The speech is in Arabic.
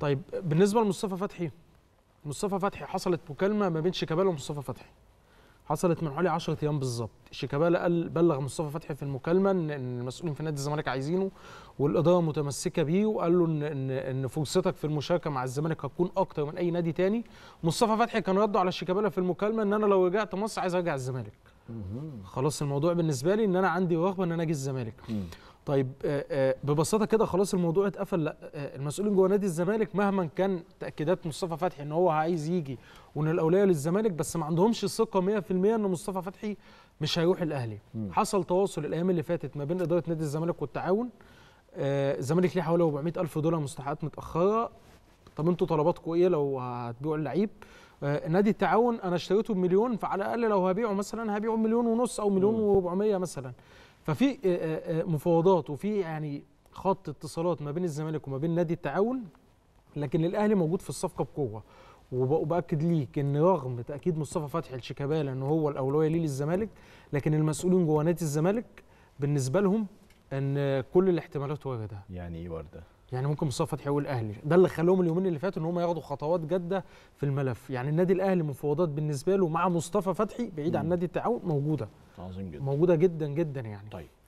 طيب بالنسبه لمصطفى فتحي مصطفى فتحي حصلت مكالمه ما بين شيكابالا ومصطفى فتحي حصلت من حوالي 10 ايام بالظبط شيكابالا قال بلغ مصطفى فتحي في المكالمه ان المسؤولين في نادي الزمالك عايزينه والاداره متمسكه بيه وقال له ان ان ان فرصتك في المشاركه مع الزمالك هتكون اكتر من اي نادي تاني مصطفى فتحي كان رده على شيكابالا في المكالمه ان انا لو رجعت مصر عايز ارجع الزمالك خلاص الموضوع بالنسبه لي ان انا عندي رغبه ان انا اجي الزمالك طيب آه، آه، ببساطه كده خلاص الموضوع اتقفل لا آه، المسؤولين جوه نادي الزمالك مهما كان تاكيدات مصطفى فتحي ان هو عايز يجي وان الاولويه للزمالك بس ما عندهمش ثقه 100% ان مصطفى فتحي مش هيروح الاهلي م. حصل تواصل الايام اللي فاتت ما بين اداره نادي الزمالك والتعاون الزمالك ليه حوالي 400 الف دولار مستحقات متاخره طب انتوا طلباتكم ايه لو هتبيعوا اللعيب نادي التعاون انا اشتريته بمليون فعلى الاقل لو هبيعه مثلا هبيعه مليون ونص او مليون و400 مثلا ففي آه، آه، آه، مفاوضات وفي يعني خط اتصالات ما بين الزمالك وما بين نادي التعاون لكن الاهلي موجود في الصفقه بقوه وباكد ليك ان رغم تاكيد مصطفى فتحي لشيكابالا ان هو الاولويه ليه للزمالك لكن المسؤولين جوه نادي الزمالك بالنسبه لهم ان كل الاحتمالات واجده يعني ايه وارده يعني ممكن مصطفى فتحي يقول الاهلي ده اللي خلاهم اليومين اللي فاتوا ان هم ياخدوا خطوات جاده في الملف يعني النادي الاهلي مفاوضات بالنسبه له مع مصطفى فتحي بعيد عن نادي التعاون موجوده عظيم جدا موجوده جدا جدا يعني طيب